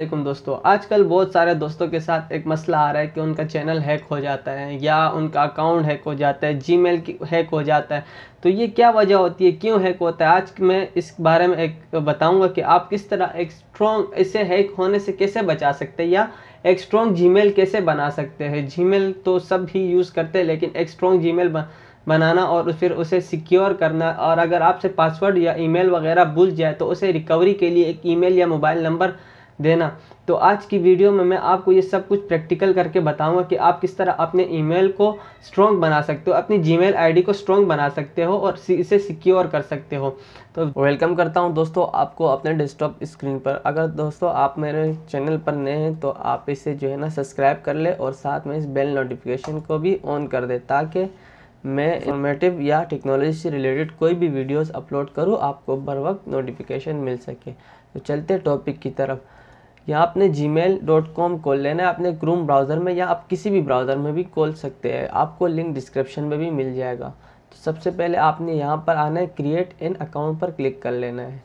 देखो दोस्तों आजकल बहुत सारे दोस्तों के साथ एक मसला आ रहा है कि उनका चैनल हैक हो जाता है या उनका अकाउंट हैक हो जाता है जीमेल हैक हो जाता है तो ये क्या वजह होती है क्यों हैक होता है आज मैं इस बारे में एक बताऊंगा कि आप किस तरह एक स्ट्रॉन्ग इसे हैक होने से कैसे बचा सकते हैं या एक स्ट्रॉन्ग जी कैसे बना सकते हैं जी तो सब ही यूज़ करते हैं लेकिन एक स्ट्रॉन्ग जी बनाना और फिर उसे सिक्योर करना और अगर आपसे पासवर्ड या ई वगैरह भूल जाए तो उसे रिकवरी के लिए एक ई या मोबाइल नंबर देना तो आज की वीडियो में मैं आपको ये सब कुछ प्रैक्टिकल करके बताऊंगा कि आप किस तरह अपने ईमेल को स्ट्रॉन्ग बना सकते हो अपनी जीमेल आईडी को स्ट्रॉन्ग बना सकते हो और इसे सिक्योर कर सकते हो तो वेलकम करता हूँ दोस्तों आपको अपने डेस्कटॉप स्क्रीन पर अगर दोस्तों आप मेरे चैनल पर नए हैं तो आप इसे जो है ना सब्सक्राइब कर ले और साथ में इस बेल नोटिफिकेशन को भी ऑन कर दे ताकि मैं इन्फॉर्मेटिव या टेक्नोलॉजी से रिलेटेड कोई भी वीडियोस अपलोड करूँ आपको बर वक्त नोटिफिकेशन मिल सके तो चलते टॉपिक की तरफ या आपने जी मेल डॉट कॉम खोल लेना है आपने क्रूम ब्राउज़र में या आप किसी भी ब्राउज़र में भी खोल सकते हैं आपको लिंक डिस्क्रिप्शन में भी मिल जाएगा तो सबसे पहले आपने यहाँ पर आना है क्रिएट इन अकाउंट पर क्लिक कर लेना है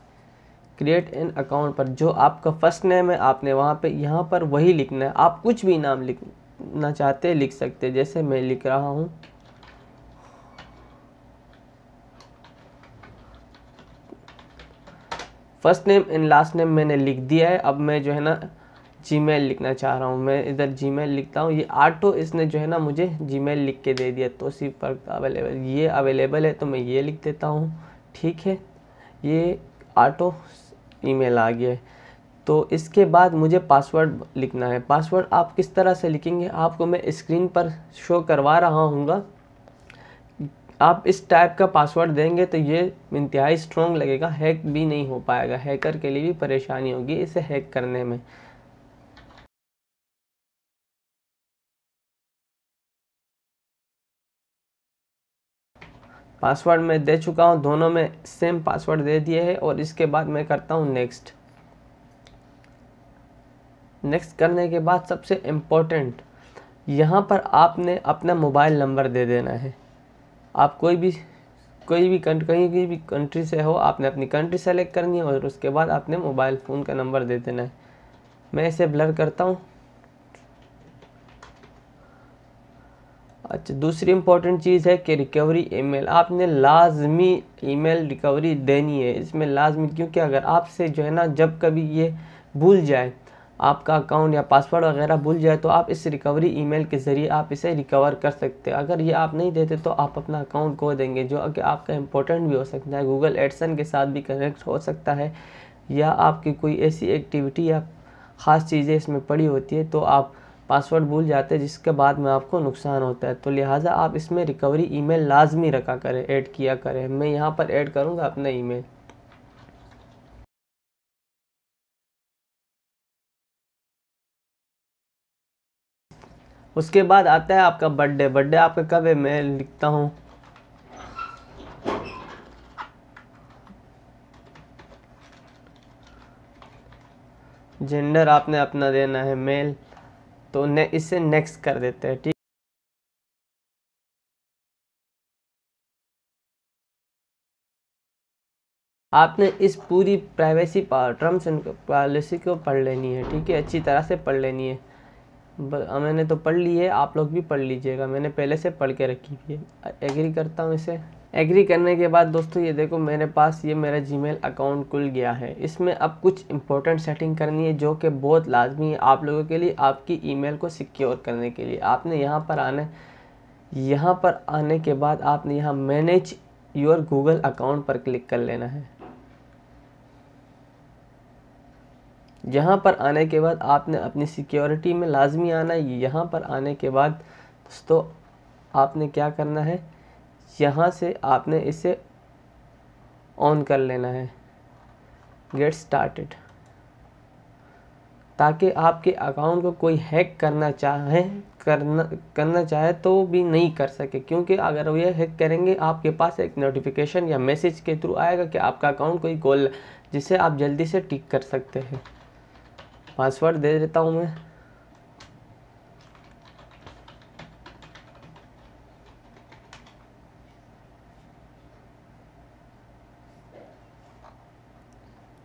क्रिएट इन अकाउंट पर जो आपका फर्स्ट नेम है आपने वहाँ पर यहाँ पर वही लिखना है आप कुछ भी नाम लिखना चाहते लिख सकते जैसे मैं लिख रहा हूँ first name and last name मैंने लिख दिया है अब मैं जो है ना जी मेल लिखना चाह रहा हूँ मैं इधर जी मेल लिखता हूँ ये आटो इसने जो है ना मुझे जी मेल लिख के दे दिया तो सी पर अवेलेबल ये अवेलेबल है तो मैं ये लिख देता हूँ ठीक है ये आटो ईमेल आ गया है तो इसके बाद मुझे पासवर्ड लिखना है पासवर्ड आप किस तरह से लिखेंगे आपको मैं स्क्रीन पर शो करवा रहा हूँ आप इस टाइप का पासवर्ड देंगे तो ये इंतहाई स्ट्रॉन्ग लगेगा हैक भी नहीं हो पाएगा हैकर के लिए भी परेशानी होगी इसे हैक करने में पासवर्ड मैं दे चुका हूँ दोनों में सेम पासवर्ड दे दिए है और इसके बाद मैं करता हूँ नेक्स्ट नेक्स्ट करने के बाद सबसे इम्पोर्टेंट यहाँ पर आपने अपना मोबाइल नंबर दे देना है आप कोई भी कोई भी कंट कहीं की भी कंट्री से हो आपने अपनी कंट्री सेलेक्ट करनी है और उसके बाद आपने मोबाइल फ़ोन का नंबर दे देना है मैं इसे ब्लर करता हूँ अच्छा दूसरी इंपॉर्टेंट चीज़ है कि रिकवरी ईमेल आपने लाजमी ईमेल रिकवरी देनी है इसमें लाजमी क्योंकि अगर आपसे जो है ना जब कभी ये भूल जाए आपका अकाउंट या पासवर्ड वगैरह भूल जाए तो आप इस रिकवरी ईमेल के ज़रिए आप इसे रिकवर कर सकते हैं अगर ये आप नहीं देते तो आप अपना अकाउंट खो देंगे जो कि आपका इंपॉर्टेंट भी हो सकता है गूगल एडसन के साथ भी कनेक्ट हो सकता है या आपकी कोई ऐसी एक्टिविटी या ख़ास चीज़ें इसमें पड़ी होती है तो आप पासवर्ड भूल जाते हैं जिसके बाद में आपको नुकसान होता है तो लिहाजा आप इसमें रिकवरी ईमेल लाजमी रखा करें ऐड किया करें मैं यहाँ पर ऐड करूँगा अपना ईमेल उसके बाद आता है आपका बर्थडे बर्थडे आपका कब है मैं लिखता हूँ जेंडर आपने अपना देना है मेल तो ने इसे नेक्स्ट कर देते हैं ठीक आपने इस पूरी प्राइवेसी पॉलिसी को पढ़ लेनी है ठीक है अच्छी तरह से पढ़ लेनी है मैंने तो पढ़ ली है आप लोग भी पढ़ लीजिएगा मैंने पहले से पढ़ के रखी हुई है एग्री करता हूँ इसे एग्री करने के बाद दोस्तों ये देखो मेरे पास ये मेरा जीमेल अकाउंट खुल गया है इसमें अब कुछ इंपॉर्टेंट सेटिंग करनी है जो कि बहुत लाजमी है आप लोगों के लिए आपकी ईमेल को सिक्योर करने के लिए आपने यहाँ पर आने यहाँ पर आने के बाद आपने यहाँ मैनेज योर गूगल अकाउंट पर क्लिक कर लेना है यहाँ पर आने के बाद आपने अपनी सिक्योरिटी में लाजमी आना है यहाँ पर आने के बाद दोस्तों आपने क्या करना है यहाँ से आपने इसे ऑन कर लेना है गेट स्टार्टेड ताकि आपके अकाउंट को कोई हैक करना चाहे करना करना चाहे तो भी नहीं कर सके क्योंकि अगर वो ये हैक करेंगे आपके पास एक नोटिफिकेशन या मैसेज के थ्रू आएगा कि आपका अकाउंट कोई गोल जिसे आप जल्दी से टिक कर सकते हैं पासवर्ड दे देता हूँ मैं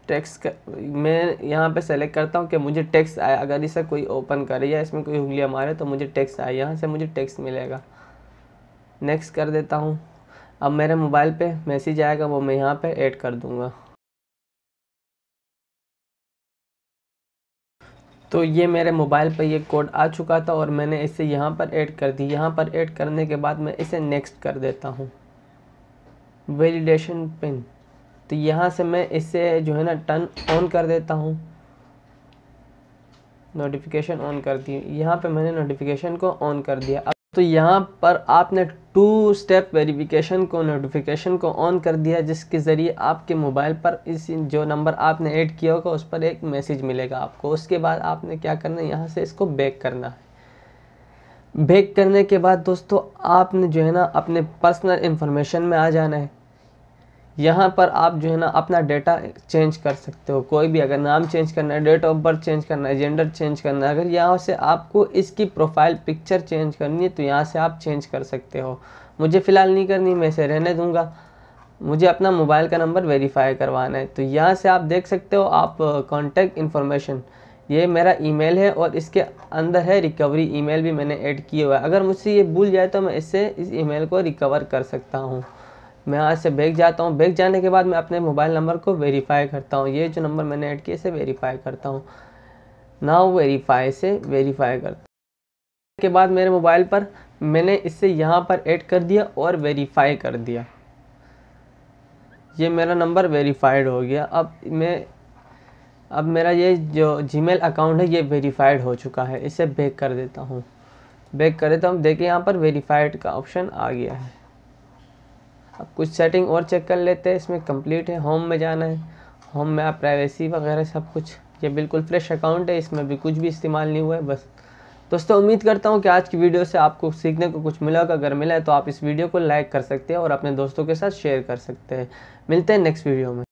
टेक्स्ट मैं यहाँ पे सेलेक्ट करता हूँ कि मुझे टेक्स्ट आया अगर इसे कोई ओपन करे या इसमें कोई उंगलियाँ मारे तो मुझे टेक्स्ट आए यहाँ से मुझे टेक्स्ट मिलेगा नेक्स्ट कर देता हूँ अब मेरे मोबाइल पे मैसेज आएगा वो मैं यहाँ पे ऐड कर दूँगा तो ये मेरे मोबाइल पर ये कोड आ चुका था और मैंने इसे यहाँ पर ऐड कर दी यहाँ पर ऐड करने के बाद मैं इसे नेक्स्ट कर देता हूँ वेलीडेशन पिन तो यहाँ से मैं इसे जो है ना टर्न ऑन कर देता हूँ नोटिफिकेशन ऑन कर दी यहाँ पे मैंने नोटिफिकेशन को ऑन कर दिया अब तो यहाँ पर आपने टू स्टेप वेरिफिकेशन को नोटिफिकेशन को ऑन कर दिया जिसके ज़रिए आपके मोबाइल पर इस जो नंबर आपने ऐड किया होगा उस पर एक मैसेज मिलेगा आपको उसके बाद आपने क्या करना है यहाँ से इसको बैक करना है बैक करने के बाद दोस्तों आपने जो है ना अपने पर्सनल इन्फॉर्मेशन में आ जाना है यहाँ पर आप जो है ना अपना डेटा चेंज कर सकते हो कोई भी अगर नाम चेंज करना है डेट ऑफ बर्थ चेंज करना है जेंडर चेंज करना है अगर यहाँ से आपको इसकी प्रोफाइल पिक्चर चेंज करनी है तो यहाँ से आप चेंज कर सकते हो मुझे फ़िलहाल नहीं करनी मैं इसे रहने दूँगा मुझे अपना मोबाइल का नंबर वेरीफाई करवाना है तो यहाँ से आप देख सकते हो आप कॉन्टैक्ट इन्फॉर्मेशन ये मेरा ईमेल है और इसके अंदर है रिकवरी ईमेल भी मैंने ऐड किया हुआ है अगर मुझसे ये भूल जाए तो मैं इससे इस ईमेल को रिकवर कर सकता हूँ मैं यहाँ से बैग जाता हूँ बैग जाने के बाद मैं अपने मोबाइल नंबर को वेरीफाई करता हूँ ये जो नंबर मैंने ऐड किया इसे वेरीफाई करता हूँ नाउ वेरीफाई से वेरीफाई करता के बाद मेरे मोबाइल पर मैंने इसे यहाँ पर ऐड कर दिया और वेरीफाई कर दिया ये मेरा नंबर वेरीफाइड हो गया अब मैं अब मेरा ये जो जी अकाउंट है ये वेरीफाइड हो चुका है इसे बैक कर देता हूँ बैक कर देता हूँ देखिए यहाँ पर वेरीफाइड का ऑप्शन आ गया है अब कुछ सेटिंग और चेक कर लेते हैं इसमें कंप्लीट है होम में जाना है होम में आप प्राइवेसी वगैरह सब कुछ ये बिल्कुल फ्रेश अकाउंट है इसमें भी कुछ भी इस्तेमाल नहीं हुआ है बस दोस्तों उम्मीद करता हूँ कि आज की वीडियो से आपको सीखने को कुछ मिला होगा अगर मिला है तो आप इस वीडियो को लाइक कर सकते हैं और अपने दोस्तों के साथ शेयर कर सकते हैं मिलते हैं नेक्स्ट वीडियो में